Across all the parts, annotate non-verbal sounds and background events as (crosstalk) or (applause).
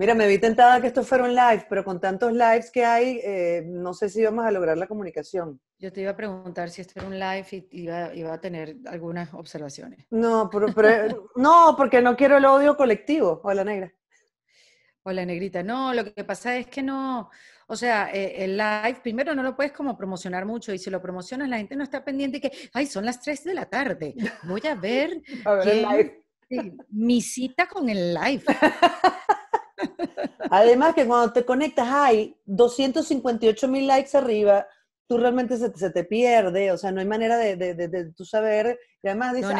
Mira, me vi tentada que esto fuera un live, pero con tantos lives que hay, eh, no sé si vamos a lograr la comunicación. Yo te iba a preguntar si esto era un live y iba, a tener algunas observaciones. No, (laughs) no, porque no quiero el odio colectivo. Hola, negra. Hola, negrita. No, lo que pasa es que no, o sea, eh, el live primero no lo puedes como promocionar mucho y si lo promocionas la gente no está pendiente y que, ay, son las 3 de la tarde, voy a ver, (laughs) (laughs) mi cita con el live. Además que cuando te conectas hay 258 mil likes arriba, tú realmente se, te pierde, o sea, no hay manera de, de, de, tú saber. Y además dices,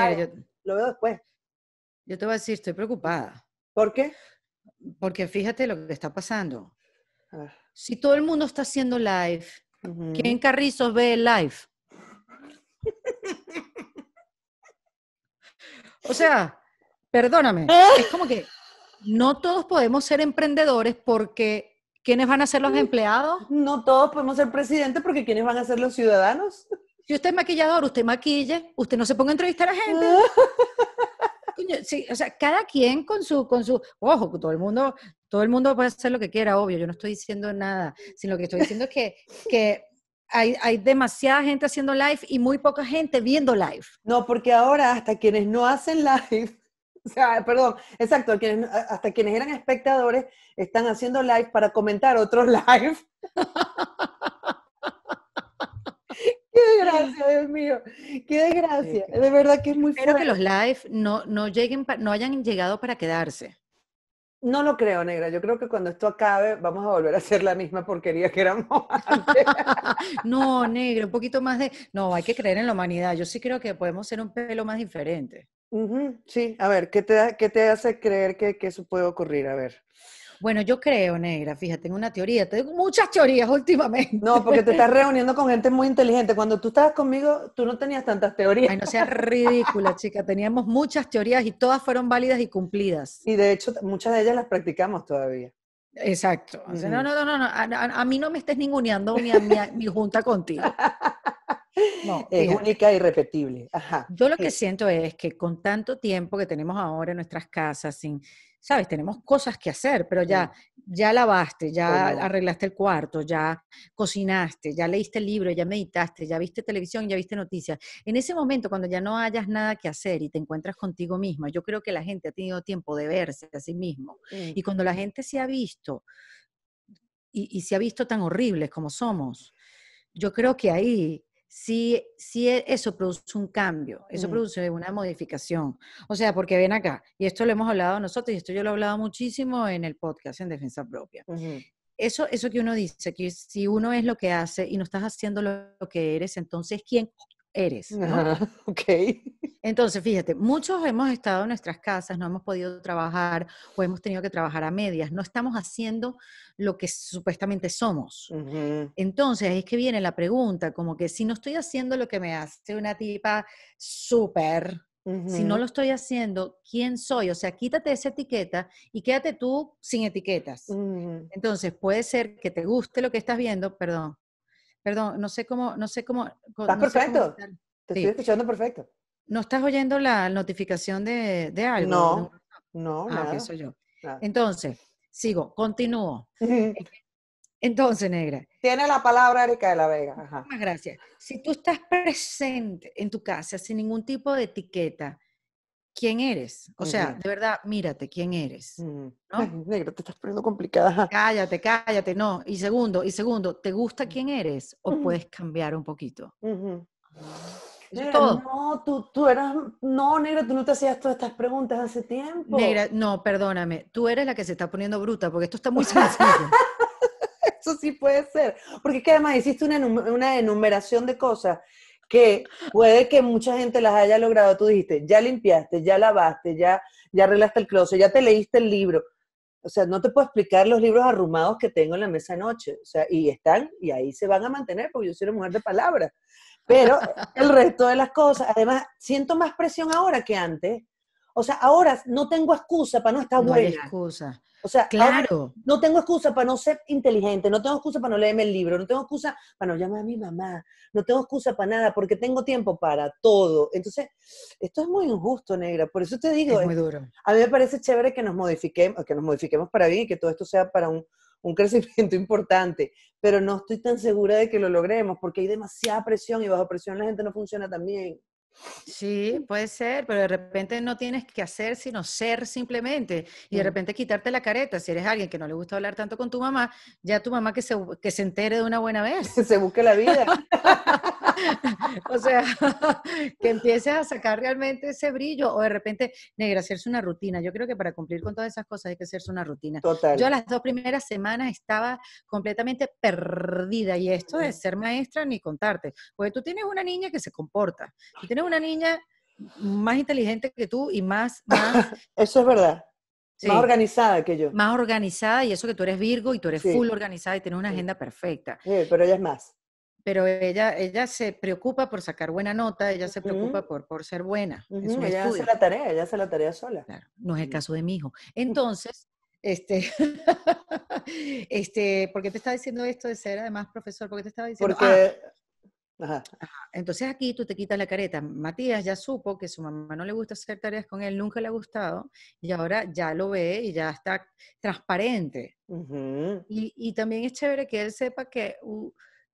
lo veo después. Yo te voy a decir, estoy preocupada. ¿Por qué? Porque fíjate lo que está pasando. Si todo el mundo está haciendo live, ¿quién Carrizos ve el live? (laughs) o sea, perdóname, es como que no todos podemos ser emprendedores porque ¿quiénes van a ser los mm. empleados? No todos podemos ser presidentes porque ¿quiénes van a ser los ciudadanos? Si usted es maquillador, usted maquille, usted no se ponga a entrevistar a gente. (laughs) sí, o sea, cada quien con su, con su, ojo, todo el mundo, todo el mundo puede hacer lo que quiera, obvio, yo no estoy diciendo nada, sino que estoy diciendo que, que hay, hay, demasiada gente haciendo live y muy poca gente viendo live. No, porque ahora hasta quienes no hacen live (laughs) O sea, perdón, exacto, eh, hasta quienes eran espectadores están haciendo live para comentar otros (laughs) live. (laughs) Qué desgracia, Dios mío. Qué desgracia. De verdad que es muy Espero que los live no, no, lleguen, no hayan llegado para quedarse. No lo creo, negra. Yo creo que cuando esto acabe vamos a volver a hacer la misma porquería que éramos (laughs) antes. (laughs) no, negra, un poquito más de... No, hay que creer en la humanidad. Yo sí creo que podemos ser un pelo más diferente. sí, a ver, ¿qué te, qué te hace creer que eso puede ocurrir? A ver. Bueno, yo creo, negra, fíjate, tengo una teoría, tengo muchas teorías últimamente. No, porque te estás (laughs) reuniendo con gente muy inteligente. Cuando tú estabas conmigo, tú no tenías tantas teorías. Ay, no seas ridícula, chica. Teníamos muchas teorías y todas fueron válidas y cumplidas. Y de hecho, muchas de ellas las practicamos todavía. Exacto. No, no, no, no. A, mí no me estés ninguneando mi, junta contigo. (laughs) No, es única e irrepetible. Yo lo que siento es que con tanto tiempo que tenemos ahora en nuestras casas, sin, sabes, tenemos cosas que hacer, pero ya, ya lavaste, ya arreglaste el cuarto, ya cocinaste, ya leíste el libro, ya meditaste, ya viste televisión, ya viste noticias. En ese momento, cuando ya no hayas nada que hacer y te encuentras contigo misma, yo creo que la gente ha tenido tiempo de verse a sí mismo. Y cuando la gente se ha visto y, y se ha visto tan horribles como somos, yo creo que ahí si e, eso produce un cambio, eso mm. produce una modificación. O sea, porque ven acá, y esto lo hemos hablado nosotros, y esto yo lo he hablado muchísimo en el podcast en Defensa Propia. Eso, que uno dice, que si uno es lo que hace y no estás haciendo lo que eres, entonces, ¿quién eres. (laughs) Entonces, fíjate, muchos hemos estado en nuestras casas, no hemos podido trabajar o hemos tenido que trabajar a medias, no estamos haciendo lo que supuestamente somos. Entonces, es que viene la pregunta, como que si no estoy haciendo lo que me hace una tipa súper, si no lo estoy haciendo, ¿quién soy? O sea, quítate esa etiqueta y quédate tú sin etiquetas. Entonces, puede ser que te guste lo que estás viendo, perdón, Perdón, no sé cómo, no sé cómo. Estás perfecto. Te estoy escuchando perfecto. ¿No estás oyendo la notificación de, de algo? No, no, ah, no Entonces, sigo, continúo. Entonces, negra. Tiene la palabra Erika de la Vega. Muchas gracias. Si tú estás presente en tu casa sin ningún tipo de etiqueta, quién eres. O sea, de verdad, mírate quién eres. Mm. ¿no? (laughs) negro, te estás poniendo complicada. Cállate, cállate, no. Y segundo, y segundo, ¿te gusta mm. quién eres? ¿O mm. puedes cambiar un poquito? Negra, No, tú, tú eras, no, negro, tú no te hacías todas estas preguntas hace tiempo. Negra, no, perdóname, tú eres la que se está poniendo bruta, porque esto está muy sencillo. (laughs) Eso sí puede ser, porque es que además hiciste una, una enumeración de cosas que puede que mucha gente las haya logrado, tú dijiste, ya limpiaste, ya lavaste, ya, ya arreglaste el closet, ya te leíste el libro. O sea, no te puedo explicar los libros arrumados que tengo en la mesa anoche. O sea, y están, y ahí se van a mantener, porque yo soy una mujer de palabras. Pero (laughs) el resto de las cosas, además, siento más presión ahora que antes. O sea, ahora no tengo excusa para no estar no buena. Hay excusa. O sea, claro. no tengo excusa para no ser inteligente, no tengo excusa para no leerme el libro, no tengo excusa para no llamar a mi mamá, no tengo excusa para nada, porque tengo tiempo para todo. Entonces, esto es muy injusto, negra. Por eso te digo, eh, a mí me parece chévere que nos modifiquemos, que nos modifiquemos para bien y que todo esto sea para un, un (laughs) crecimiento importante, pero no estoy tan segura de que lo logremos porque hay demasiada presión y bajo presión la gente no funciona tan bien. Sí, puede ser, pero de repente no tienes que hacer sino ser simplemente y de repente quitarte la careta. Si eres alguien que no le gusta hablar tanto con tu mamá, ya tu mamá que se, que se entere de una buena (laughs) vez. Que se busque la vida. (laughs) (laughs) o sea, (laughs) que empieces a sacar realmente ese brillo o de repente, negra, hacerse una rutina. Yo creo que para cumplir con todas esas cosas hay que hacerse una rutina. Total. Yo las dos primeras semanas estaba completamente perdida y esto de ser maestra ni contarte, porque tú tienes una niña que se comporta, tú tienes una niña más inteligente que tú y más... (laughs) Eso es verdad. Más organizada que yo. Más organizada, y eso que tú eres Virgo y tú eres full organizada y tienes una agenda perfecta. pero ella es más pero ella, ella se preocupa por sacar buena nota, ella se preocupa por, por ser buena. Ella hace la tarea, ella hace la tarea sola. no es el caso de mi hijo. (laughs) Entonces, este, (laughs) este, ¿por qué te estaba diciendo esto de ser además profesor? ¿Por qué te estaba diciendo? Ah. Porque... Entonces aquí tú te quitas la careta. Matías ya supo que su mamá no le gusta hacer tareas con él, nunca le ha gustado, y ahora ya lo ve y ya está transparente. y, y, también es chévere que él sepa que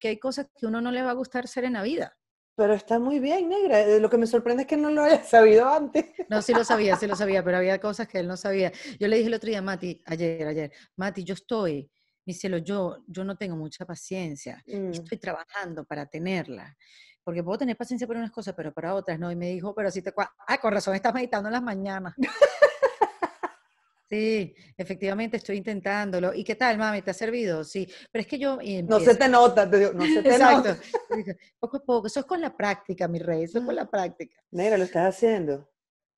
hay cosas que uno no le va a gustar ser en la vida. Pero está muy bien, negra. Eh, lo que me sorprende es que no lo haya sabido antes. No, sí lo sabía, sí lo sabía, pero había cosas que él no sabía. Yo le dije el otro día, a Mati, ayer, ayer, Mati, yo estoy, mi cielo, yo, yo no tengo mucha paciencia. Mm. Estoy trabajando para tenerla. Porque puedo tener paciencia para unas cosas, pero para otras no. Y me dijo, pero si te... Ah, con razón, estás meditando en las mañanas. (laughs) Sí, efectivamente estoy intentándolo. ¿Y qué tal, mami? ¿Te ha servido? Sí, pero es que yo... No se te nota, te digo, no se (laughs) te nota. Poco a poco, eso es con la práctica, mi rey, eso es con la práctica. Negra, lo estás haciendo.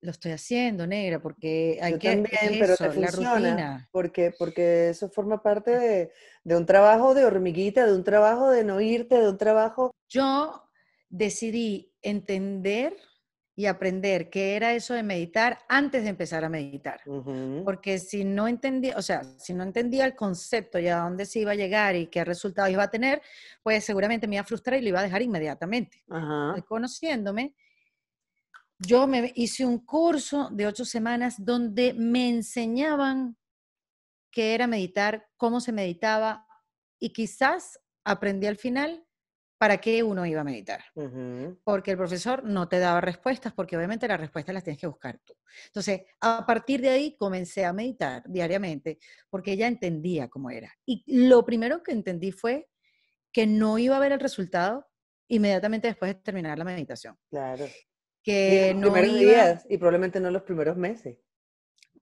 Lo estoy haciendo, negra, porque hay que... También, pero te la rutina. Porque, porque eso forma parte ah. de, de un trabajo de hormiguita, de un trabajo de no irte, de un trabajo... Yo decidí entender y aprender qué era eso de meditar antes de empezar a meditar. Porque si no entendía, o sea, si no entendía el concepto y a dónde se iba a llegar y qué resultado iba a tener, pues seguramente me iba a frustrar y lo iba a dejar inmediatamente. Y Conociéndome, yo me hice un curso de ocho semanas donde me enseñaban qué era meditar, cómo se meditaba y quizás aprendí al final para qué uno iba a meditar. Porque el profesor no te daba respuestas, porque obviamente las respuestas las tienes que buscar tú. Entonces, a partir de ahí comencé a meditar diariamente, porque ella entendía cómo era. Y lo primero que entendí fue que no iba a ver el resultado inmediatamente después de terminar la meditación. Claro. Que los primeros días y probablemente no los primeros meses.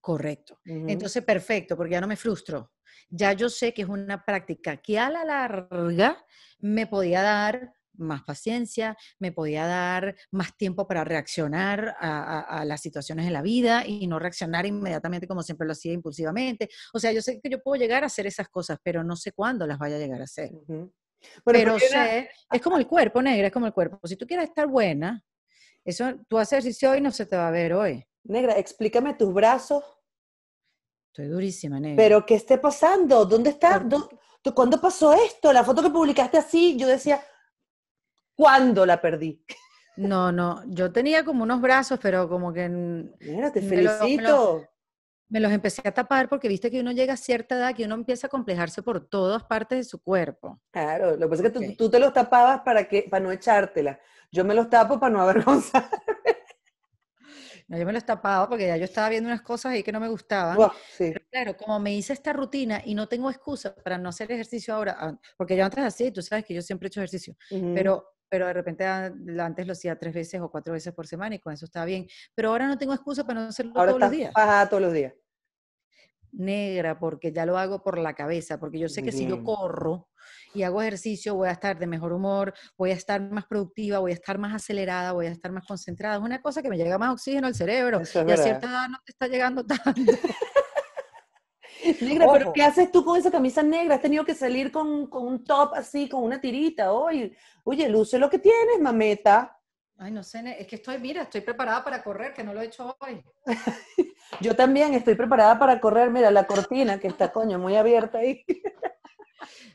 Correcto. Entonces, perfecto, porque ya no me frustro. Ya yo sé que es una práctica que a la larga me podía dar más paciencia, me podía dar más tiempo para reaccionar a, las situaciones de la vida y no reaccionar inmediatamente como siempre lo hacía impulsivamente. O sea, yo sé que yo puedo llegar a hacer esas cosas, pero no sé cuándo las vaya a llegar a hacer. pero sé, es como el cuerpo, negra, es como el cuerpo. Si tú quieres estar buena, eso, tú haces ejercicio hoy no se te va a ver hoy Negra, explícame tus brazos. Estoy durísima, negra. Pero, ¿qué esté pasando? ¿Dónde está? ¿Cuándo pasó esto? La foto que publicaste así, yo decía, ¿cuándo la perdí? (laughs) No, no, yo tenía como unos brazos, pero como que... Negra, te felicito. Me los, empecé a tapar porque viste que uno llega a cierta edad que uno empieza a complejarse por todas partes de su cuerpo. Claro, lo que pasa es que tú, te los tapabas para, que, para no echártela. Yo me los tapo para no (laughs) avergonzar yo me lo he tapado porque ya yo estaba viendo unas cosas ahí que no me gustaban. Pero claro, como me hice esta rutina y no tengo excusa para no hacer ejercicio ahora, ah, porque yo antes así, tú sabes que yo siempre he hecho ejercicio, pero pero de repente ah, antes lo hacía tres veces o cuatro veces por semana y con eso estaba bien. Pero ahora no tengo excusa para no hacerlo todos los días. Ahora todos los días negra, porque ya lo hago por la cabeza, porque yo sé que si yo corro y hago ejercicio voy a estar de mejor humor, voy a estar más productiva, voy a estar más acelerada, voy a estar más concentrada. Es una cosa que me llega más oxígeno al cerebro y a cierta edad no te está llegando (laughs) tanto. Negra, pero ¿qué haces tú con esa camisa negra? Has tenido que salir con, con un top así, con una tirita hoy. Oye, luce lo que tienes, mameta. Ay, no sé, es que estoy, mira, estoy preparada para correr, que no lo he hecho hoy. (laughs) Yo también estoy preparada para correr, mira, la cortina que está, coño, muy abierta ahí.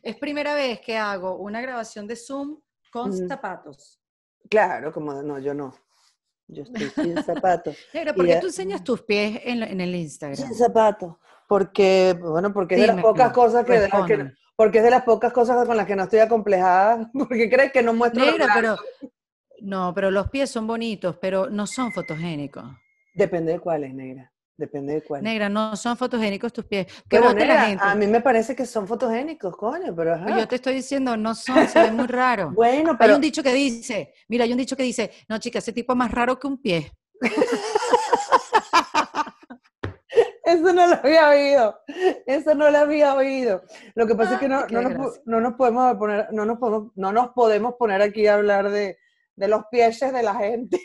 Es primera vez que hago una grabación de Zoom con zapatos. Claro, como no, yo no. Yo estoy sin zapatos. (laughs) Negra, ¿por qué tú enseñas tus pies en, el Instagram? Sin zapatos. Porque, bueno, porque es de las pocas cosas que, porque es de las pocas cosas con las que no estoy acomplejada. (laughs) Porque crees que no muestro Negra, pero No, pero los pies son bonitos, pero no son fotogénicos. Depende de cuál es, negra. Depende de cuál. Negra, no son fotogénicos tus pies. ¿Qué pero a mí me parece que son fotogénicos, coño, pero ajá. Pues yo te estoy diciendo, no son, se ven muy raro. (laughs) bueno, pero... Hay un dicho que dice, mira, hay un dicho que dice, no, chica, ese tipo es más raro que un pie. (laughs) Eso no lo había oído. Eso no lo había oído. Lo que pasa es que no, no, nos, podemos poner, no no nos podemos poner aquí a hablar de, de los pies de la gente.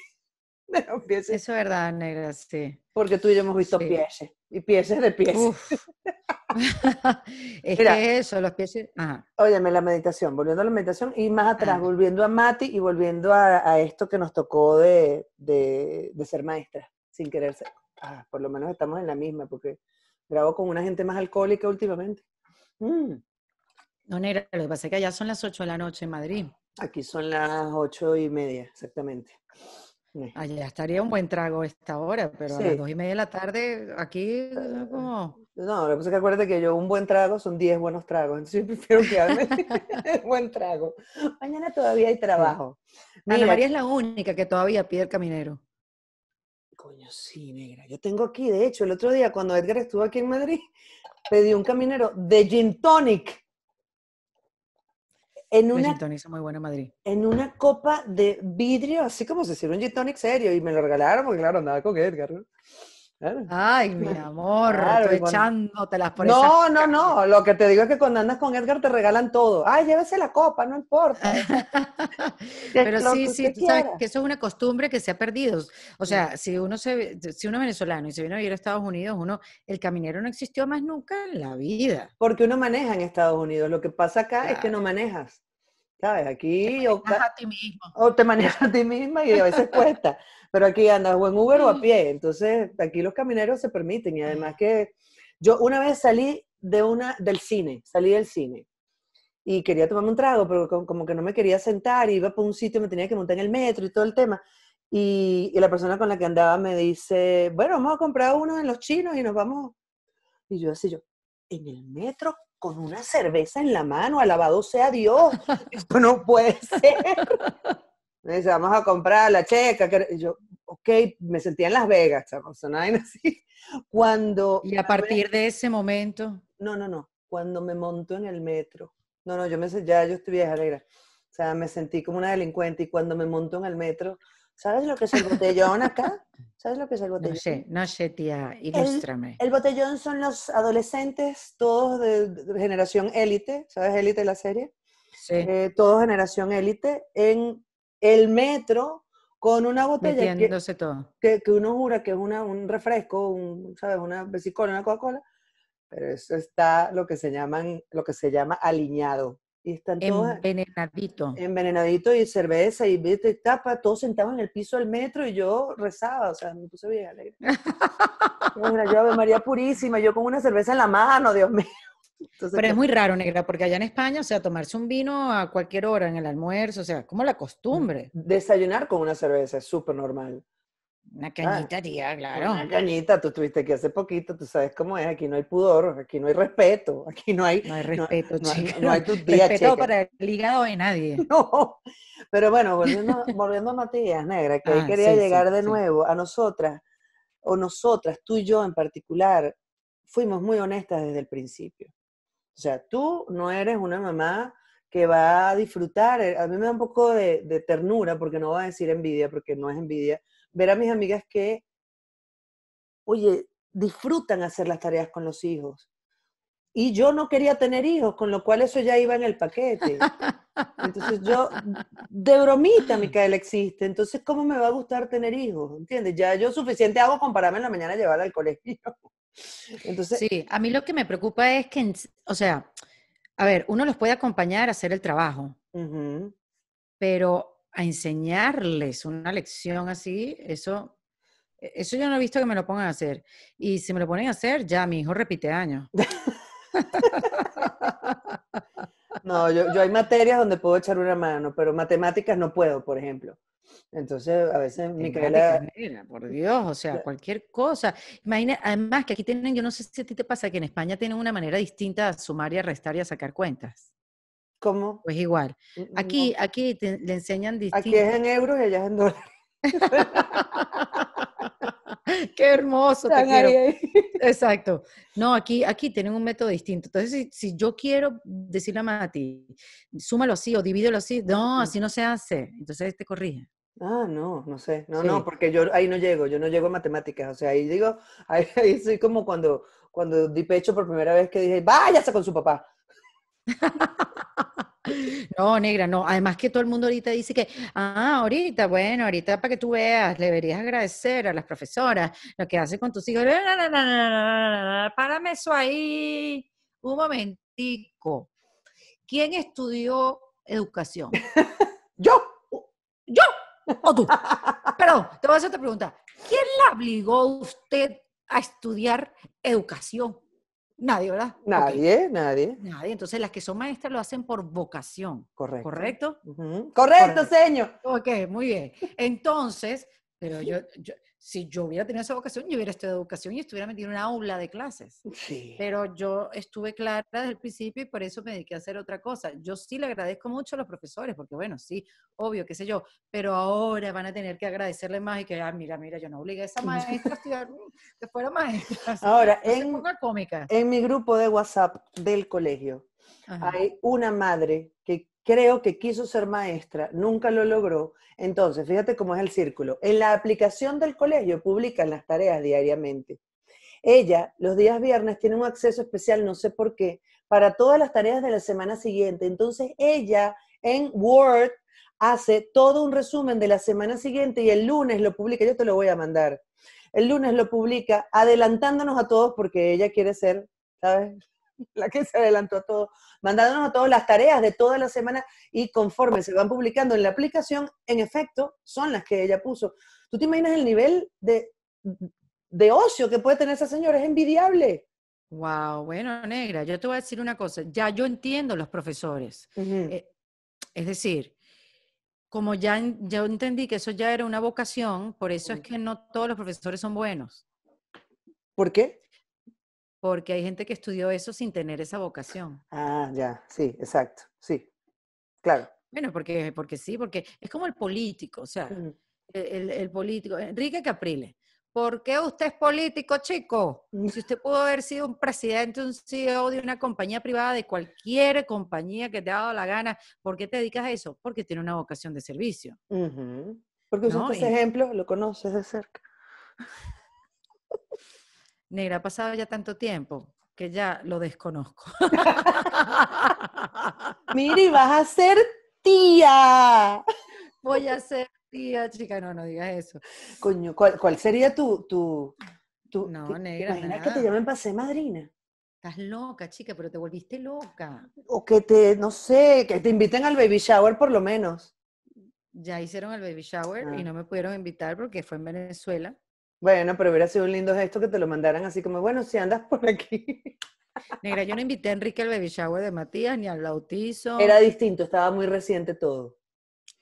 Eso es verdad, negra, sí. Porque tú y yo hemos visto pies y pies de pies. (laughs) es que eso, los pies. Óyeme, la meditación, volviendo a la meditación y más ah. atrás, volviendo a Mati y volviendo a, esto que nos tocó de, ser maestra, sin querer ser. Ah, por lo menos estamos en la misma, porque grabo con una gente más alcohólica últimamente. Mm. No, negra, lo que pasa es que allá son las 8 de la noche en Madrid. Aquí son las ocho y media, exactamente. Allá ah, estaría un buen trago esta hora, pero a las dos y media de la tarde, aquí eh, como... No, lo que es que acuérdate que yo un buen trago son diez buenos tragos, entonces yo prefiero un (laughs) buen trago. Mañana todavía hay trabajo. María es la única que todavía pide el caminero. Coño, sí, negra. Yo tengo aquí, de hecho, el otro día cuando Edgar estuvo aquí en Madrid, pedí un caminero de gin tonic. En una, muy buena Madrid. En una copa de vidrio, así como se sirve un gin tonic serio, y me lo regalaron, porque claro, nada con Edgar. Ay, mi amor, aprovechándote estoy echándotelas por No, no, no. Lo que te digo es que cuando andas con Edgar te regalan todo. Ay, llévese la copa, no importa. (laughs) Pero sí, sí, tú sabes que eso es una costumbre que se ha perdido. O sea, si uno se, si uno es venezolano y se viene a vivir a Estados Unidos, uno, el caminero no existió más nunca en la vida. Porque uno maneja en Estados Unidos. Lo que pasa acá es que no manejas. Aquí te o, a ti mismo. o te manejas a ti misma y a veces cuesta, pero aquí andas o en Uber o a (laughs) pie, entonces aquí los camineros se permiten y además que yo una vez salí de una del cine, salí del cine y quería tomarme un trago, pero como que no me quería sentar, iba por un sitio, me tenía que montar en el metro y todo el tema. Y, y la persona con la que andaba me dice, bueno, vamos a comprar uno en los chinos y nos vamos. Y yo así, yo, ¿en el metro con una cerveza en la mano, alabado sea Dios, esto no puede (laughs) ser. Me dice, vamos a comprar la checa. yo, ok, me sentía en Las Vegas, chavos, así. Cuando... Y a partir de ese momento... No, no, no, cuando me monto en el metro. No, no, yo me ya yo estoy vieja, O sea, me sentí como una delincuente y cuando me monto en el metro, ¿Sabes lo que es el botellón acá? ¿Sabes lo que es el (laughs) botellón? No sé, no sé, tía, ilústrame. El, botellón son los adolescentes, todos de, generación élite, ¿sabes élite la serie? Sí. Eh, todos generación élite, en el metro con una botella que, todo. que, uno jura que es una, un refresco, ¿sabes? Una vesicola, una Coca-Cola, pero eso está lo que se llaman, lo que se llama aliñado. Envenenadito. Envenenadito y cerveza y vete tapa, todos sentados en el piso del metro y yo rezaba, o sea, me puse bien alegre. (laughs) yo María Purísima, yo con una cerveza en la mano, Dios mío. Pero es muy raro, negra, porque allá en España, o sea, tomarse un vino a cualquier hora, en el almuerzo, o sea, como la costumbre. Desayunar con una cerveza es súper normal. Una cañita, tía, claro. Una cañita, tú estuviste que hace poquito, tú sabes cómo es, aquí no hay pudor, aquí no hay respeto, (laughs) aquí no hay... No hay respeto, no, chica. No, no hay (laughs) Respeto para el hígado de nadie. (laughs) No, pero bueno, volviendo, a Matías Negra, que ah, quería llegar de nuevo, a nosotras, o nosotras, tú y yo en particular, fuimos muy honestas desde el principio. O sea, tú no eres una mamá que va a disfrutar, eh, a mí me da un poco de, de ternura, porque no va a decir envidia, porque no es envidia, ver a mis amigas que, oye, disfrutan hacer las tareas con los hijos. Y yo no quería tener hijos, con lo cual eso ya iba en el paquete. Entonces yo, de bromita, (laughs) Micaela existe. Entonces, ¿cómo me va a gustar tener hijos? ¿Entiendes? Ya yo suficiente hago con pararme en la mañana a llevar al colegio. (laughs) Entonces, sí, a mí lo que me preocupa es que, o sea, a ver, uno los puede acompañar a hacer el trabajo, pero a enseñarles una lección así, eso, e, eso yo no he visto que me lo pongan a hacer. Y si me lo ponen a hacer, ya mi hijo repite años. (laughs) no, yo, yo hay materias donde puedo echar una mano, pero matemáticas no puedo, por ejemplo. Entonces, a veces Micaela... por Dios, o sea, cualquier cosa. Imagina, además que aquí tienen, yo no sé si a ti te pasa que en España tienen una manera distinta de sumar y a restar y a sacar cuentas. ¿Cómo? Pues igual. Mm, aquí, aquí le enseñan Aquí es en euros y allá es en dólares. (laughs) Qué hermoso, Exacto. No, aquí, aquí tienen un método distinto. Entonces, si, yo quiero decirle a Mati, súmalo así o divídelo así, no, así no se hace. Entonces te corrige. Ah, no, no sé. No, no, porque yo ahí no llego, yo no llego a matemáticas. O sea, ahí digo, (laughs) ahí, soy como cuando, cuando di pecho por primera vez que dije, váyase con su papá. (laughs) No, negra, no. Además que todo el mundo ahorita dice que, ah, ahorita, bueno, ahorita para que tú veas, le deberías agradecer a las profesoras lo que hace con tus hijos. (laughs) Párame eso ahí. Un momentico. ¿Quién estudió educación? (laughs) Yo. Yo. O tú. Perdón, te voy a hacer otra pregunta. ¿Quién la obligó usted a estudiar educación? Nadie, ¿verdad? Nadie, nadie. Nadie. Entonces, las que son maestras lo hacen por vocación. Correcto. ¿Correcto? Correcto, señor. Ok, muy bien. Entonces, pero yo, si yo hubiera tenido esa vocación, yo hubiera estudiado educación y estuviera metido en una aula de clases. Sí. Pero yo estuve clara desde el principio y por eso me dediqué a hacer otra cosa. Yo sí le agradezco mucho a los profesores, porque bueno, sí, obvio, qué sé yo, pero ahora van a tener que agradecerle más y que, ah, mira, mira, yo no obligué a esa maestra a estudiar, (laughs) que fuera maestra. Ahora, en, cómica. en mi grupo de WhatsApp del colegio hay una madre creo que quiso ser maestra, nunca lo logró. Entonces, fíjate cómo es el círculo. En la aplicación del colegio publican las tareas diariamente. Ella, los días viernes, tiene un acceso especial, no sé por qué, para todas las tareas de la semana siguiente. Entonces, ella en Word hace todo un resumen de la semana siguiente y el lunes lo publica, yo te lo voy a mandar. El lunes lo publica adelantándonos a todos porque ella quiere ser, ¿sabes? (laughs) la que se adelantó a todo, mandándonos a todas las tareas de toda la semana y conforme se van publicando en la aplicación, en efecto, son las que ella puso. ¿Tú te imaginas el nivel de, de ocio que puede tener esa señora? Es envidiable. Wow, bueno, negra, yo te voy a decir una cosa, ya yo entiendo los profesores. Eh, es decir, como ya yo entendí que eso ya era una vocación, por eso es que no todos los profesores son buenos. ¿Por qué? porque hay gente que estudió eso sin tener esa vocación. Ah, ya, sí, exacto, sí, claro. Bueno, porque, porque sí, porque es como el político, o sea, e-, el, político, Enrique Capriles. ¿Por qué usted es político, chico? Mm. Si usted pudo haber sido un presidente, un CEO de una compañía privada, de cualquier compañía que te ha dado la gana, ¿por qué te dedicas a eso? Porque tiene una vocación de servicio. Porque usaste es ejemplo, lo conoces de cerca negra, ha pasado ya tanto tiempo que ya lo desconozco. (laughs) Miri, vas a ser tía. Voy a ser tía, chica, no, no digas eso. Coño, ¿cuál, sería tu, tu, tu No, negra. Imagina que te llamen para ser madrina. Estás loca, chica, pero te volviste loca. O que te, no sé, que te inviten al baby shower por lo menos. Ya hicieron el baby shower y ah. no me pudieron invitar porque fue en Venezuela. Bueno, pero hubiera sido un lindo gesto que te lo mandaran así como, bueno, si andas por aquí. (laughs) Negra, yo no invité a Enrique al baby shower de Matías ni al bautizo. Era distinto, estaba muy reciente todo.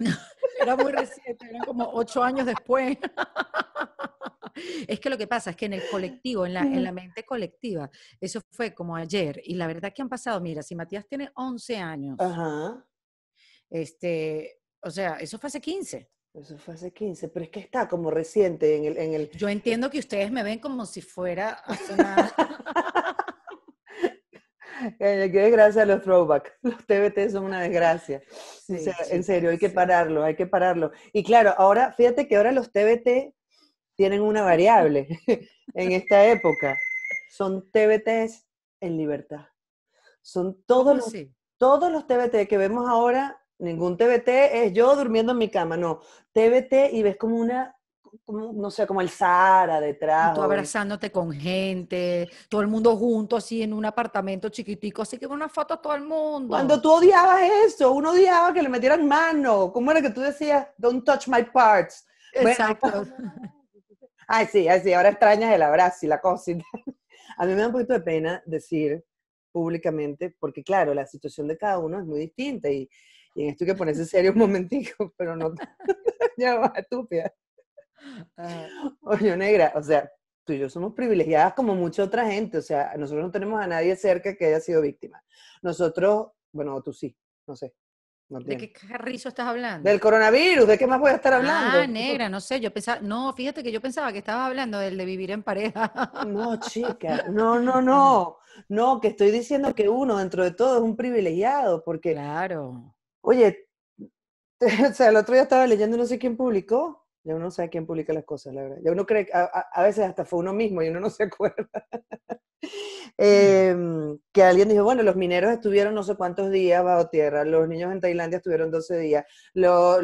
(laughs) era muy reciente, eran como ocho años después. (laughs) es que lo que pasa es que en el colectivo, en la, en la mente colectiva, eso fue como ayer. Y la verdad que han pasado, mira, si Matías tiene 11 años, este, o sea, eso fue hace 15. Eso fue hace 15, pero es que está como reciente en el... En el... Yo eh. entiendo que ustedes me ven como si fuera hace (laughs) eh, Qué desgracia los throwbacks. (laughs) Los TBT son una desgracia. en serio, hay que pararlo, hay que pararlo. Y claro, ahora, fíjate que ahora los TBT tienen una variable (laughs) en esta época. Son TBTs en libertad. Son todos los, todos los TBT que vemos ahora Ningún TBT es yo durmiendo en mi cama, no. TBT y ves como una, no sé, como el Sara detrás. Tú abrazándote con gente, todo el mundo junto, así en un apartamento chiquitico, así que una foto a todo el mundo. Cuando tú odiabas eso, uno odiaba que le metieran mano. como era que tú decías, don't touch my parts? Exacto. (laughs) ay, sí, ay, sí, ahora extrañas el abrazo y la cosita. (laughs) A mí me da un poquito de pena decir públicamente, porque claro, la situación de cada uno es muy distinta y y en esto que que ponerse serio un momentico, pero no, (laughs) ya va, estúpida. Oye, negra, o sea, tú y yo somos privilegiadas como mucha otra gente, o sea, nosotros no tenemos a nadie cerca que haya sido víctima. Nosotros, bueno, tú sí, no sé. ¿De qué carrizo estás hablando? Del coronavirus, ¿de qué más voy a estar ah, hablando? Ah, negra, no sé, yo pensaba, no, fíjate que yo pensaba que estabas hablando del de vivir en pareja. No, chica, (laughs) no, no, no, no, que estoy diciendo que uno dentro de todo es un privilegiado, porque... Claro Oye, (laughs) o sea, el otro día estaba leyendo, no sé quién publicó. Ya uno sabe quién publica las cosas, la verdad. Ya uno cree, a, veces hasta fue uno mismo y uno no se acuerda. (laughs) Mm. Em, que alguien dijo, bueno, los mineros estuvieron no sé cuántos días bajo tierra, los niños en Tailandia estuvieron 12 días, los,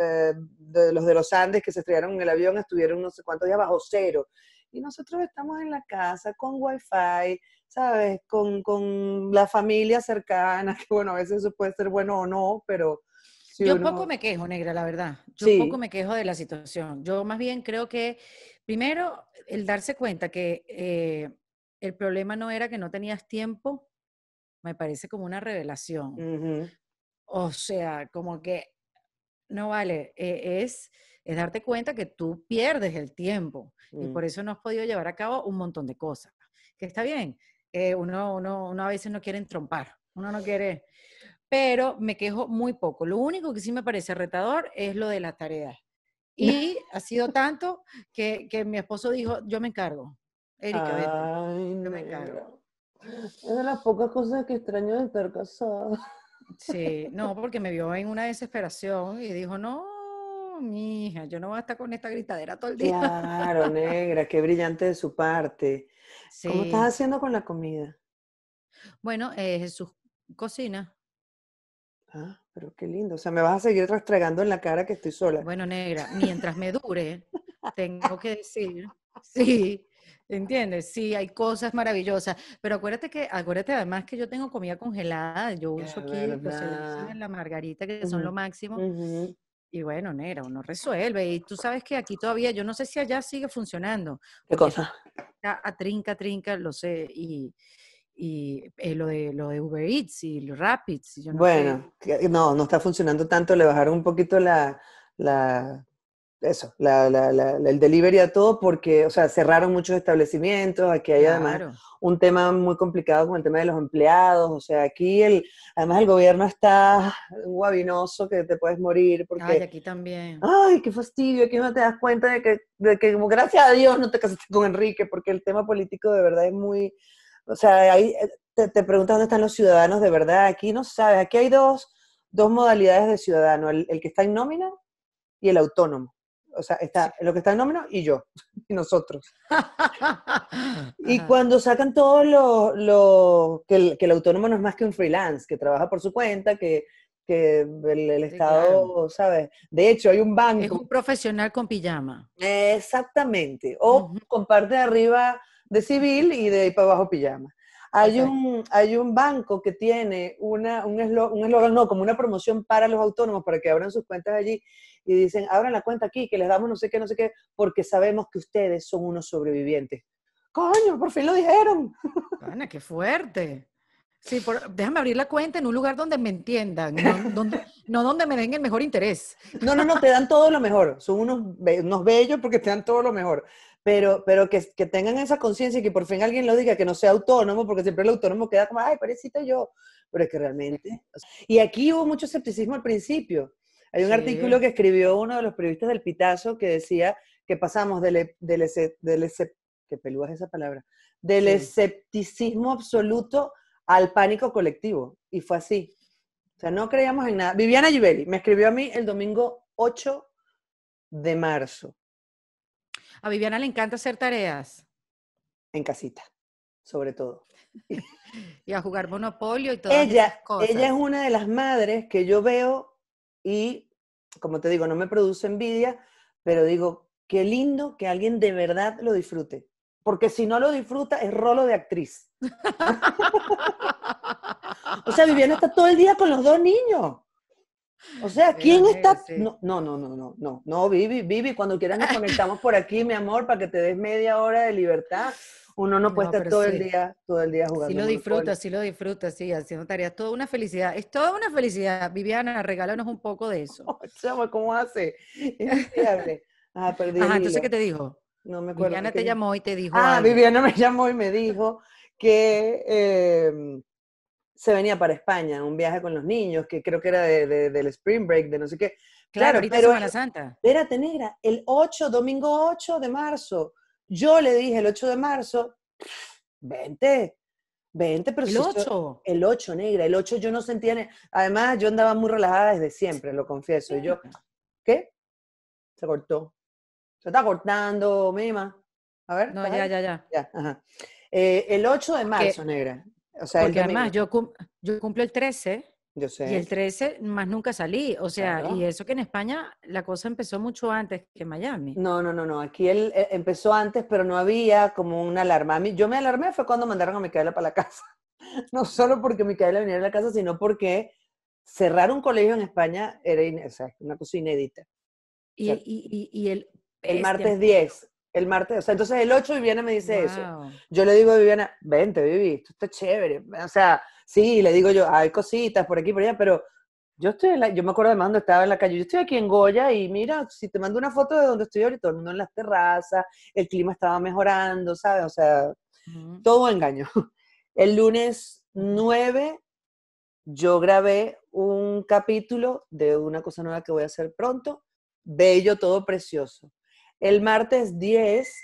eh, de, los de los Andes que se estrellaron en el avión estuvieron no sé cuántos días bajo cero. Y nosotros estamos en la casa con wifi, ¿sabes? Con, la familia cercana, (laughs) que bueno, a veces eso puede ser bueno o no, pero... yo un poco me quejo, negra, la verdad. Yo sí. poco me quejo de la situación. Yo más bien creo que, primero, el darse cuenta que eh, el problema no era que no tenías tiempo, me parece como una revelación. O sea, como que, no vale, e-, es es darte cuenta que tú pierdes el tiempo y mm. por eso no has podido llevar a cabo un montón de cosas. Que está bien, eh, uno, uno, a veces no quiere entrompar, uno no quiere, pero me quejo muy poco. Lo único que sí me parece retador es lo de las tareas. Y ha sido tanto que, mi esposo dijo, yo me encargo. Erika, me encargo. Es de las pocas cosas que extraño de estar casada. Sí, no, porque me vio en una desesperación y dijo, no, mi hija, yo no voy a estar con esta gritadera todo el día. Claro, negra, qué brillante de su parte. ¿Cómo estás haciendo con la comida? Bueno, eh, su cocina. Ah, pero qué lindo. O sea, me vas a seguir rastregando en la cara que estoy sola. Bueno, negra, mientras me dure, (laughs) tengo que decir, sí, ¿Entiendes? Sí, hay cosas maravillosas. Pero acuérdate que, acuérdate además que yo tengo comida congelada. Yo uso aquí la margarita, que son lo máximo. Y bueno, Nera, uno resuelve. Y tú sabes que aquí todavía, yo no sé si allá sigue funcionando. ¿Qué cosa? Está a trinca, trinca, lo sé. Y, eh, lo, de, lo de Uber Eats y los Rapids. bueno, no, no está funcionando tanto. Le bajaron un poquito la eso, el delivery a todo, porque, o sea, cerraron muchos establecimientos, aquí hay además un tema muy complicado con el tema de los empleados, o sea, aquí el, además el gobierno está guabinoso que te puedes morir, porque... Ay, aquí también. Ay, qué fastidio, aquí no te das cuenta de que, de que gracias a Dios no te casaste con Enrique, porque el tema político de verdad es muy... O sea, ahí eh, te, te preguntas dónde están los ciudadanos de verdad, aquí no sabes, aquí hay dos, dos modalidades de ciudadano, el que está en nómina y el autónomo. O sea, está lo que está en nómino, y yo, (laughs) y nosotros. (laughs) y cuando sacan todos los... que, el, autónomo no es más que un freelance, que trabaja por su cuenta, que, que el, Estado, ¿sabes? De hecho, hay un banco. Es un profesional con pijama. Exactamente. O con parte de arriba de civil y de ahí para abajo pijama. Hay, un, hay un banco que tiene una, un eslogan, no, como una promoción para los autónomos para que abran sus cuentas allí y dicen, abran la cuenta aquí, que les damos no sé qué, no sé qué, porque sabemos que ustedes son unos sobrevivientes. Coño, por fin lo dijeron. Ana, qué fuerte. Sí, déjame abrir la cuenta en un lugar donde me entiendan, no donde, no donde me den el mejor interés. No, no, no, te dan todo lo mejor. Son unos, unos bellos porque te dan todo lo mejor. Pero, pero que, que tengan esa conciencia y que por fin alguien lo diga, que no sea autónomo, porque siempre el autónomo queda como, ay, parecito yo. Pero es que realmente. y aquí hubo mucho escepticismo al principio. Hay un artículo que escribió uno de los periodistas del Pitazo que decía que pasamos del, e, que esa palabra, del escepticismo absoluto al pánico colectivo. Y fue así. O sea, no creíamos en nada. Viviana Gibeli me escribió a mí el domingo 8 de marzo. A Viviana le encanta hacer tareas. En casita, sobre todo. (laughs) y a jugar monopolio y todo. Ella, ella es una de las madres que yo veo y, como te digo, no me produce envidia, pero digo, qué lindo que alguien de verdad lo disfrute. Porque si no lo disfruta, es rolo de actriz. o sea, Viviana está todo el día con los dos niños. O sea, ¿quién está? No, no, no, no, no, no, no, Vivi, Vivi, cuando quieras nos conectamos por aquí, mi amor, para que te des media hora de libertad. Uno no, puede estar todo el día, todo el día jugando. Si lo disfrutas, si lo disfrutas, sí, haciendo tareas, toda una felicidad. Es toda una felicidad. Viviana, regálanos un poco de eso. Oh, (laughs) ¿cómo hace? ah, perdí entonces, ¿qué te dijo? No me acuerdo. Viviana te llamó y te dijo. Ah, Viviana me (laughs) llamó y me dijo que em, se venía para España, un viaje con los niños, que creo que era de, del Spring Break, de no sé qué. Claro, pero, Santa. Espérate, negra, el 8, domingo 8 de marzo. Yo le dije el 8 de marzo, 20, 20, pero el 8. el 8, negra, el 8 yo no sentía, además yo andaba muy relajada desde siempre, lo confieso, yo, ¿qué? Se cortó. Se está cortando, Mima. A ver. No, ya, ya, ya, ya. Ajá. Eh, el 8 de marzo, negra. O sea, porque además yo, yo cumplo el 13 yo sé. Y el 13 más nunca salí. O sea, y eso que en España la cosa empezó mucho antes que Miami. No, no, no, no. Aquí él eh, empezó antes, pero no había como una alarma. yo me alarmé fue cuando mandaron a Micaela para la casa. (laughs) No solo porque Micaela viniera a la casa, sino porque cerrar un colegio en España era una cosa inédita. y, y, y, el... El este martes 10, el martes, o sea, entonces el 8 Viviana me dice eso. Yo le digo a Viviana, vente, Vivi, esto está chévere. O sea, Sí, le digo yo, hay cositas por aquí, por allá, pero yo estoy, la, yo me acuerdo de cuando estaba en la calle, yo estoy aquí en Goya y mira, si te mando una foto de donde estoy ahorita, todo el mundo en las terrazas, el clima estaba mejorando, ¿sabes? O sea, todo engaño. (laughs) El lunes 9 yo grabé un capítulo de una cosa nueva que voy a hacer pronto, bello, todo precioso. El martes 10,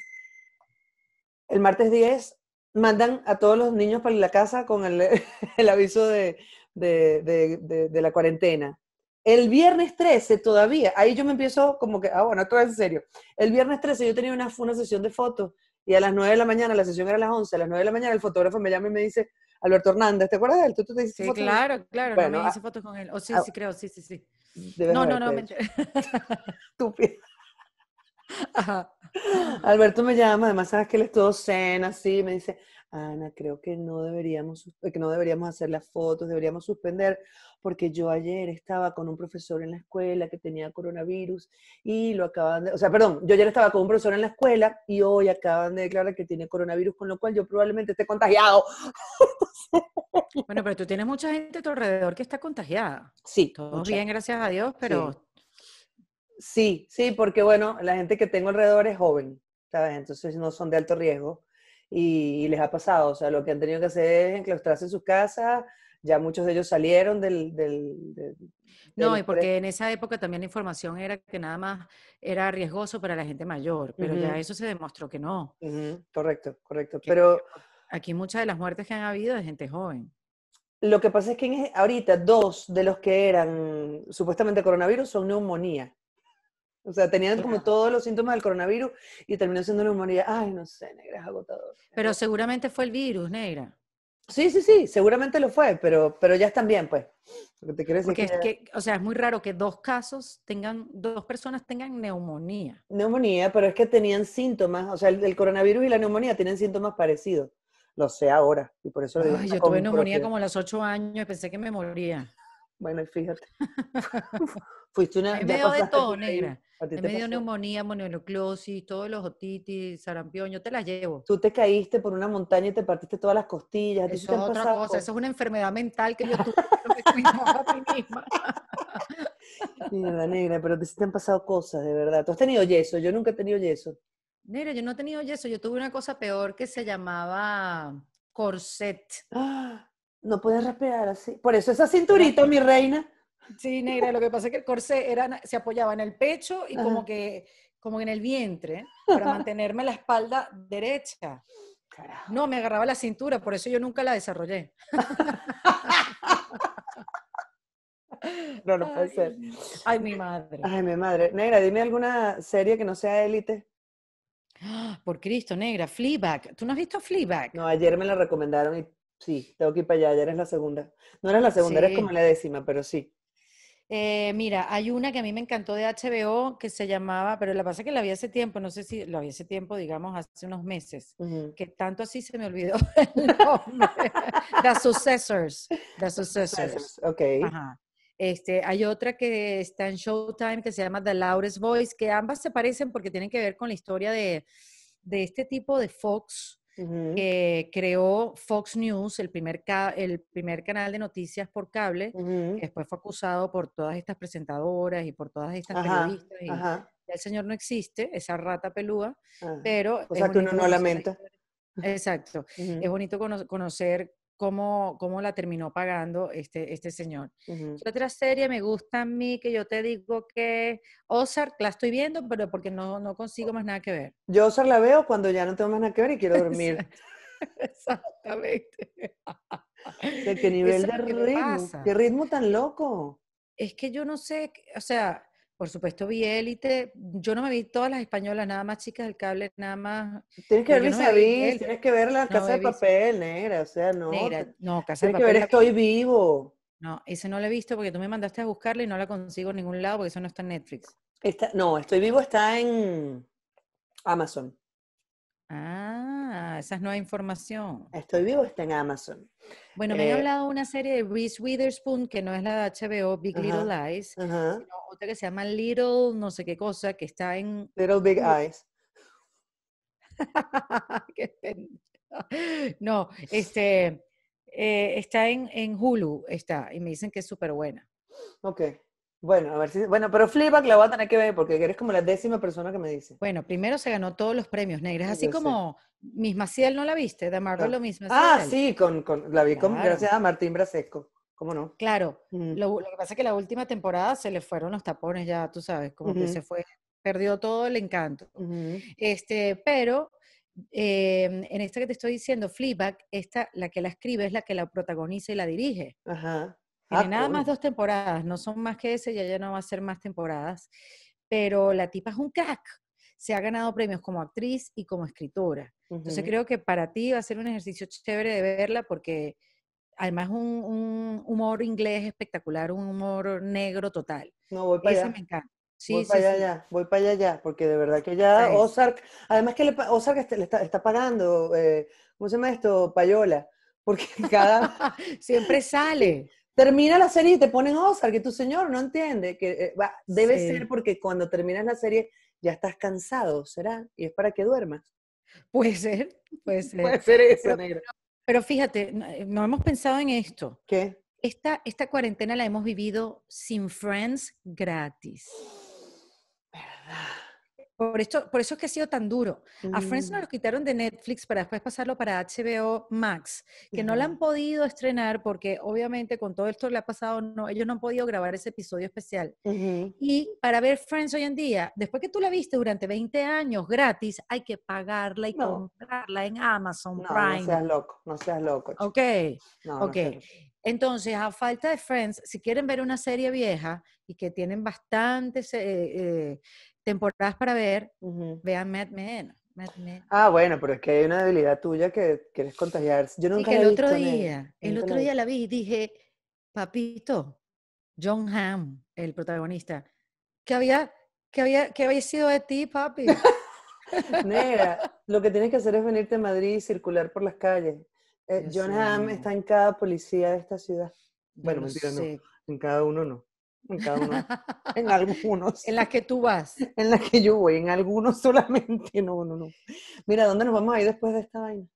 el martes 10 mandan a todos los niños para la casa con el, (laughs) aviso de, de, la cuarentena. El viernes 13 todavía, ahí yo me empiezo como que, ah, bueno, todo en serio. El viernes 13 yo tenía una, una sesión de fotos y a las 9 de la mañana, la sesión era a las 11, a las 9 de la mañana el fotógrafo me llama y me dice, Alberto Hernández, ¿te acuerdas de él? ¿Tú, tú te sí, claro, claro, me hice ah, fotos con él. O oh, sí, ah, sí, creo, sí, sí, sí. no, no, no, mentira. (laughs) Estúpida. Alberto me llama, además sabes que él es todo zen, así, me dice, Ana, creo que no deberíamos, que no deberíamos hacer las fotos, deberíamos suspender, porque yo ayer estaba con un profesor en la escuela que tenía coronavirus y lo acaban de, o sea, perdón, yo ayer estaba con un profesor en la escuela y hoy acaban de declarar que tiene coronavirus, con lo cual yo probablemente esté contagiado. bueno, pero tú tienes mucha gente a tu alrededor que está contagiada. Sí. Todo bien, gracias a Dios, pero... Sí, sí, porque bueno, la gente que tengo alrededor es joven, ¿sabes? Entonces no son de alto riesgo y, les ha pasado, o sea, lo que han tenido que hacer es enclaustrarse en sus casas, ya muchos de ellos salieron del... no, y porque en esa época también la información era que nada más era riesgoso para la gente mayor, pero ya eso se demostró que no. Correcto, correcto. pero aquí muchas de las muertes que han habido de gente joven. Lo que pasa es que e, ahorita dos de los que eran supuestamente coronavirus son neumonía. O sea, tenían como todos los síntomas del coronavirus y terminó siendo neumonía. Ay, no sé, negra, es agotador. Pero seguramente fue el virus, negra. Sí, sí, sí, seguramente lo fue, pero, pero ya están bien, pues. te Porque es que, o sea, es muy raro que dos casos tengan, dos personas tengan neumonía. Neumonía, pero es que tenían síntomas, o sea, el, coronavirus y la neumonía tienen síntomas parecidos. Lo sé ahora, y por eso lo digo. Ay, yo tuve neumonía como a los ocho años y pensé que me moría. Bueno, fíjate. (laughs) (laughs) Fuiste una. En de todo, negra. Me dio neumonía, mononucleosis, todos los otitis, sarampión, yo te las llevo. Tú te caíste por una montaña y te partiste todas las costillas. Eso es otra cosa, eso es una enfermedad mental que yo tuve, que a mí misma. (laughs) Mira, negra, pero te, te han pasado cosas, de verdad. Tú has tenido yeso, yo nunca he tenido yeso. Negra, yo no he tenido yeso, yo tuve una cosa peor que se llamaba corset. (gasps) ¡Ah! No puedes respirar así. Por eso esa cinturita, mi reina. Sí, negra, lo que pasa es que el corsé se apoyaba en el pecho y como que, como en el vientre, para (laughs) mantenerme la espalda derecha. No, me agarraba la cintura, por eso yo nunca la desarrollé. (laughs) no, no puede ser. Ay, mi madre. Ay, mi madre. Negra, dime alguna serie que no sea élite. (gasps) Por Cristo, negra, Fleabag. ¿Tú no has visto Fleabag? No, ayer me la recomendaron y Sí, tengo que ir para allá, ya eres la segunda. No eres la segunda, eres como la décima, pero sí. Eh, mira, hay una que a mí me encantó de HBO que se llamaba, pero la pasa que la vi hace tiempo, no sé si la vi hace tiempo, digamos, hace unos meses, que tanto así se me olvidó (laughs) el nombre. The Successors. The Successors. Ok. Este, hay otra que está en Showtime que se llama The Loudest Voice, que ambas se parecen porque tienen que ver con la historia de este tipo de Fox que creó Fox News, el primer, el primer canal de noticias por cable, después fue acusado por todas estas presentadoras y por todas estas periodistas. Y el señor no existe, esa rata pelúa, pero... O sea, que uno no lamenta. Exacto. (laughs) Es bonito conocer cómo, cómo la terminó pagando este, este señor. otra serie me gusta a mí que yo te digo que Ozark la estoy viendo, pero porque no, no consigo más nada que ver? Yo Ozark la veo cuando ya no tengo más nada que ver y quiero (laughs) dormir. Exactamente. (laughs) ¿De qué nivel de ritmo? ¿Qué ritmo tan loco? Es que yo no sé, o sea, por supuesto, vi élite. Yo no me vi todas las españolas, nada más chicas del cable, nada más. Tienes que ver tienes que ver la Casa de Papel, negra, o sea, no. no, Casa de Papel. Tienes que ver Estoy Vivo. No, ese no lo he visto porque tú me mandaste a buscarla y no la consigo en ningún lado porque eso no está en Netflix. Está, no, Estoy Vivo está en Amazon. Ah, esa es nueva información. Estoy vivo, está en Amazon. Bueno, me he eh, hablado de una serie de Reese Witherspoon, que no es la de HBO, Big Little Lies, otra que se llama Little no sé qué cosa, que está en... Little Big Eyes. (laughs) no, este, eh, está en, en Hulu, está, y me dicen que es súper buena. Ok. Bueno, a ver bueno, pero Flipback la voy a tener que ver porque eres como la décima persona que me dice. Bueno, primero se ganó todos los premios negros, así como Miss Maciel, ¿no la viste? De Amargo ah, lo mismo. Ah, sí, con, con, la vi gracias a Martín Brasesco, ¿cómo no? Claro, mm. lo, que pasa es que la última temporada se le fueron los tapones ya, tú sabes, como que se fue, perdió todo el encanto. Este, pero em, en esta que te estoy diciendo, Flipback, esta, la que la escribe es la que la protagoniza y la dirige. Ajá. Ah, nada más dos temporadas, no son más que ese, ya ya no va a ser más temporadas. Pero la tipa es un crack. Se ha ganado premios como actriz y como escritora. Entonces creo que para ti va a ser un ejercicio chévere de verla porque además un, humor inglés espectacular, un humor negro total. No, voy para allá. voy para allá, porque de verdad que ya Ozark, además que le, Ozark está, le está, pagando, eh, ¿cómo se llama esto? Payola, porque (laughs) cada... (laughs) Siempre sale. Termina la serie y te ponen oscar que tu señor no entiende, que eh, va, debe ser porque cuando terminas la serie ya estás cansado, ¿será? Y es para que duermas. Puede ser, (laughs) puede ser. Puede ser eso, Pero fíjate, eh, no, hemos pensado en esto. ¿Qué? Esta, esta cuarentena la hemos vivido sin Friends gratis. ¿Verdad? Por, esto, por eso es que ha sido tan duro. A Friends nos mm. lo quitaron de Netflix para después pasarlo para HBO Max, que no la han podido estrenar porque obviamente con todo esto que le ha pasado, no, ellos no han podido grabar ese episodio especial. Y para ver Friends hoy en día, después que tú la viste durante 20 años gratis, hay que pagarla y comprarla en Amazon Prime. No seas loco, no seas loco. Ok, ok. Entonces, a falta de Friends, si quieren ver una serie vieja y que tienen bastantes temporadas para ver, vean Mad Men. Ah, bueno, pero es que hay una debilidad tuya que quieres contagiar. Yo nunca la el otro día, el, otro día la vi y dije, papito, John Hamm, el protagonista, ¿qué había, que había, que había sido de ti, papi. (laughs) Negra, lo que tienes que hacer es venirte a Madrid y circular por las calles. Eh, John Hamm está en cada policía de esta ciudad. Bueno, En cada uno no en cada (laughs) en algunos. en las que tú vas. (laughs) En las que yo voy, en algunos solamente, no, no, no. Mira, ¿dónde nos vamos a ir después de esta vaina?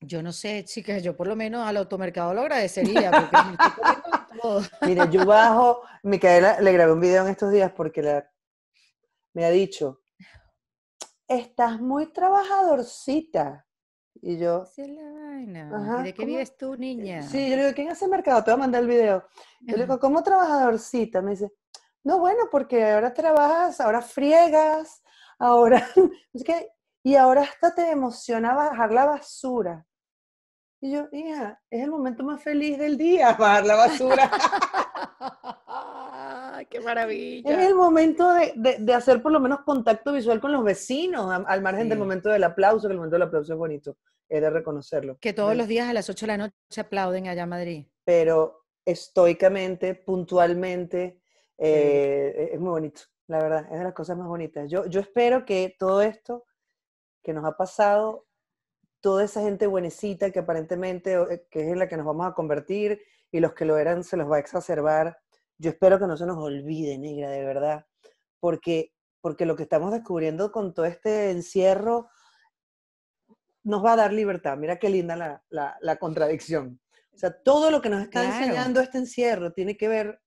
Yo no sé, chicas, yo por lo menos al automercado lo agradecería. Porque (laughs) Mira, yo bajo, Micaela le grabé un video en estos días porque me ha dicho, estás muy trabajadorcita. Y yo... de qué vives tú, eh, niña? Sí, yo le digo, ¿quién hace mercado? Te voy a mandar el video. Yo le digo, ¿cómo trabajadorcita? Me dice, no, bueno, porque ahora trabajas, ahora friegas, ahora... es (laughs) que, y ahora hasta te emociona bajar la basura. Y yo, hija, es el momento más feliz del día, (laughs) bajar la basura. (laughs) maravilla. Es el momento de, de, hacer por lo menos contacto visual con los vecinos, al, margen del momento del aplauso, que el momento del aplauso es bonito, he de reconocerlo. Que todos los días a las 8 de la noche se aplauden allá en Madrid. Pero estoicamente, puntualmente, eh, e, es muy bonito, la verdad, es de las cosas más bonitas. Yo, yo espero que todo esto que nos ha pasado, toda esa gente buenecita que aparentemente eh, que es en la que nos vamos a convertir y los que lo eran se los va a exacerbar yo espero que no se nos olvide, negra, de verdad, porque, porque lo que estamos descubriendo con todo este encierro nos va a dar libertad. Mira qué linda la, la, contradicción. O sea, todo lo que nos está enseñando este encierro tiene que ver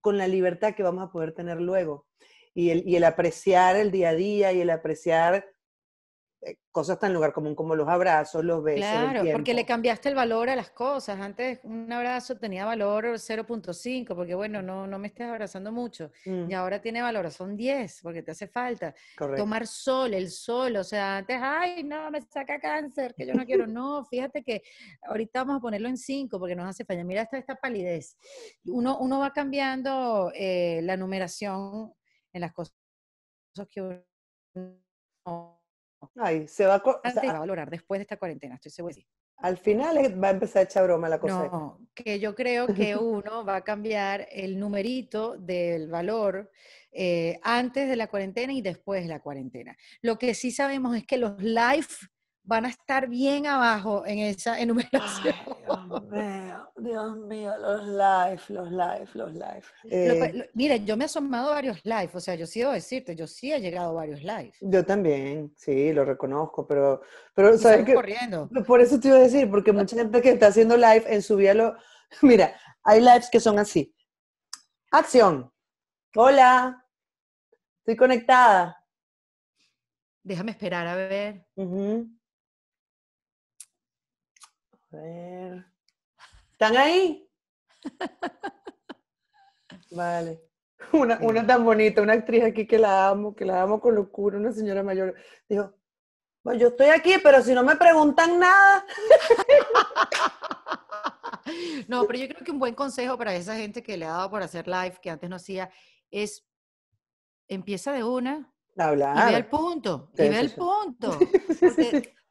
con la libertad que vamos a poder tener luego. Y el, y el apreciar el día a día y el apreciar eh, cosas tan lugar común como los abrazos, los besos. Claro, porque le cambiaste el valor a las cosas. Antes un abrazo tenía valor 0.5, porque bueno, no, no me estás abrazando mucho. Y mm. ahora tiene valor, son 10, porque te hace falta. Tomar sol, el sol, o sea, antes, ay, no, me saca cáncer, que yo no quiero. No, fíjate que ahorita vamos a ponerlo en 5, porque nos hace falta. Mira esta, esta palidez. Uno, uno va cambiando eh, la numeración en las cosas que se va a, valorar después de esta cuarentena, estoy seguro. Al final va a empezar a echar broma la cosa. No, que yo creo que uno va a cambiar el numerito del valor eh, antes de la cuarentena y después de la cuarentena. Lo que sí sabemos es que los live van a estar bien abajo en esa (laughs) enumeración. Dios, mío, los live, los live, los live. Eh, mira, yo me he asomado varios live, o sea, yo sí debo decirte, yo sí he llegado a varios live. Yo también, sí, lo reconozco, pero, pero sabes que corriendo. por eso te iba a decir, porque mucha gente que está haciendo live en su vida lo, (laughs) mira, hay lives que son así. Acción. Hola. Estoy conectada. Déjame esperar a ver ver. ¿Están ahí? Vale. Una, una, tan bonita, una actriz aquí que la amo, que la amo con locura, una señora mayor. Dijo, bueno, pues yo estoy aquí, pero si no me preguntan nada. (laughs) No, pero yo creo que un buen consejo para esa gente que le ha dado por hacer live, que antes no hacía, es empieza de una, Hablar. Y ve el punto, ve el punto. (laughs)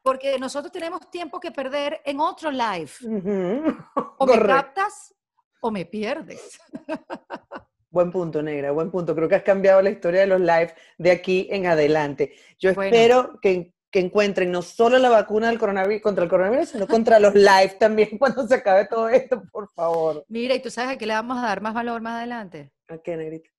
porque nosotros tenemos tiempo que perder en otro live. (laughs) O me captas o me pierdes. (laughs) Buen punto, Negra, buen punto. Creo que has cambiado la historia de los live de aquí en adelante. Yo espero que, encuentren no solo la vacuna del coronavirus, contra el coronavirus, sino contra los live también (laughs) cuando se acabe todo esto, por favor. Mira, y tú sabes a qué le vamos a dar más valor más adelante. ¿A qué, Negrita?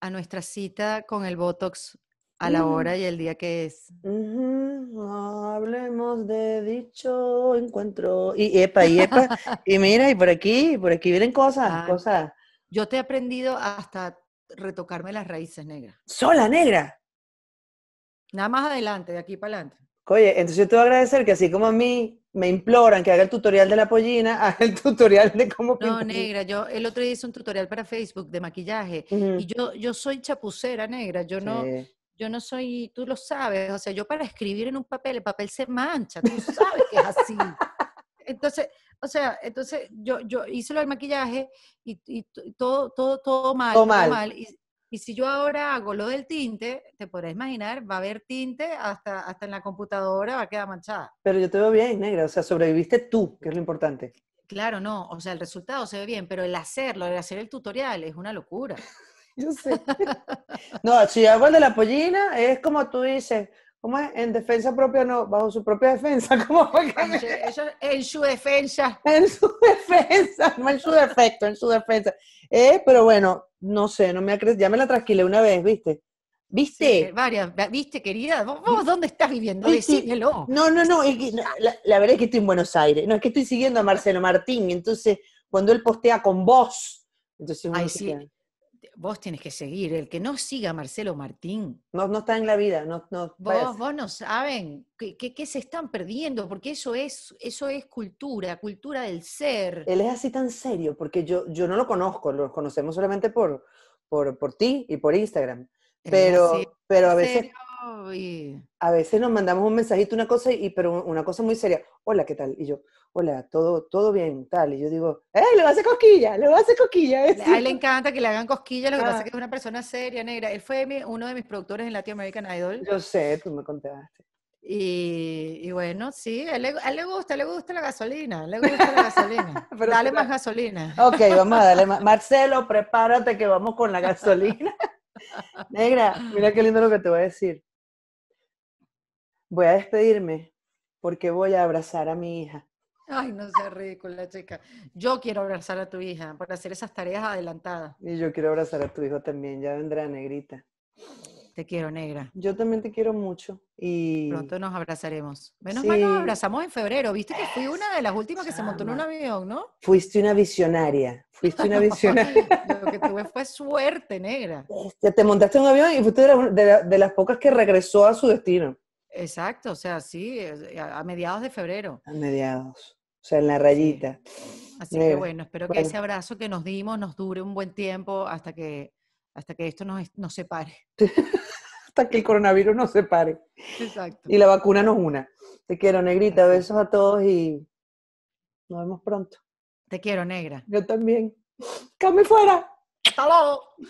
A nuestra cita con el Botox a la hora mm. y el día que es. Ah, hablemos de dicho encuentro. Y epa, y epa. (laughs) y mira, y por aquí, por aquí vienen cosas, ah, cosas. Yo te he aprendido hasta retocarme las raíces negras. ¿Sola negra? Nada más adelante, de aquí para adelante. Oye, entonces yo te voy a agradecer que así como a mí me imploran que haga el tutorial de la pollina, (laughs) haga el tutorial de cómo No, negra, yo el otro día hice un tutorial para Facebook de maquillaje y yo, yo soy chapucera negra, yo no, yo no soy, tú lo sabes, o sea, yo para escribir en un papel, el papel se mancha, tú sabes que es así. Entonces, o sea, entonces yo, yo hice lo del maquillaje y, y todo, todo, todo mal. Todo mal. Y, si yo ahora hago lo del tinte, te podrás imaginar, va a haber tinte hasta, hasta en la computadora, va a quedar manchada. Pero yo te veo bien, negra, o sea, sobreviviste tú, que es lo importante. Claro, no, o sea, el resultado se ve bien, pero el hacerlo, el hacer el tutorial es una locura. (laughs) Yo sé. (laughs) No, si hago el de la pollina, es como tú dices, ¿cómo es? En defensa propia, no, bajo su propia defensa. (laughs) ¿Cómo en, su, defensa. En su defensa, no en su defecto, en su defensa. Eh, pero bueno, no sé, no me ya me la tranquilé una vez, ¿viste? ¿Viste? Eh, varias, ¿viste, querida? ¿Vos, dónde estás viviendo? Decímelo. No, no, no, la, verdad es que estoy en Buenos Aires, no, es que estoy siguiendo a Marcelo Martín, entonces cuando él postea con vos, entonces... Ay, vos tienes que seguir. El que no siga a Marcelo Martín. No, no está en la vida, no. no vos, vos, no saben qué, se están perdiendo, porque eso es, eso es cultura, cultura del ser. Él es así tan serio, porque yo, yo no lo conozco, lo conocemos solamente por, por, por ti y por Instagram. Pero, pero a veces a veces nos mandamos un mensajito, una cosa, y, pero una cosa muy seria. Hola, ¿qué tal? Y yo, hola, todo, todo bien, tal. Y yo digo, ¡eh, le va a hacer cosquilla! ¡Le va a hacer cosquilla! A él le encanta que le hagan cosquilla, lo que pasa es ah. que es una persona seria, negra. Él fue uno de mis productores en Latinoamérica American Idol. Yo sé, tú me contaste. Y, bueno, sí, a él, le, a él, le gusta, le gusta la gasolina, le gusta la gasolina. (laughs) Dale más gasolina. Ok, vamos a darle más. (laughs) Marcelo, prepárate que vamos con la gasolina. (laughs) Negra, mira qué lindo lo que te voy a decir voy a despedirme porque voy a abrazar a mi hija. Ay, no seas ridícula, chica. Yo quiero abrazar a tu hija para hacer esas tareas adelantadas. Y yo quiero abrazar a tu hijo también, ya vendrá negrita. Te quiero, negra. Yo también te quiero mucho. Y... Pronto nos abrazaremos. Menos mal nos abrazamos en febrero. Viste que fui una de las últimas que se montó en un avión, ¿no? Fuiste una visionaria. Fuiste una (laughs) visionaria. Lo que tuve fue suerte, negra. Este, te montaste en un avión y fuiste de, de las pocas que regresó a su destino. Exacto, o sea, sí, eh, a mediados de febrero. A mediados, o sea, en la rayita. Así que bueno, espero que ese abrazo que nos dimos nos dure un buen tiempo hasta que, hasta que esto nos, separe. (laughs) hasta que el coronavirus nos separe. Exacto. Y la vacuna nos una. Te quiero, negrita, besos a todos y nos vemos pronto. Te quiero, negra. Yo también. ¡Came fuera! ¡Hasta luego!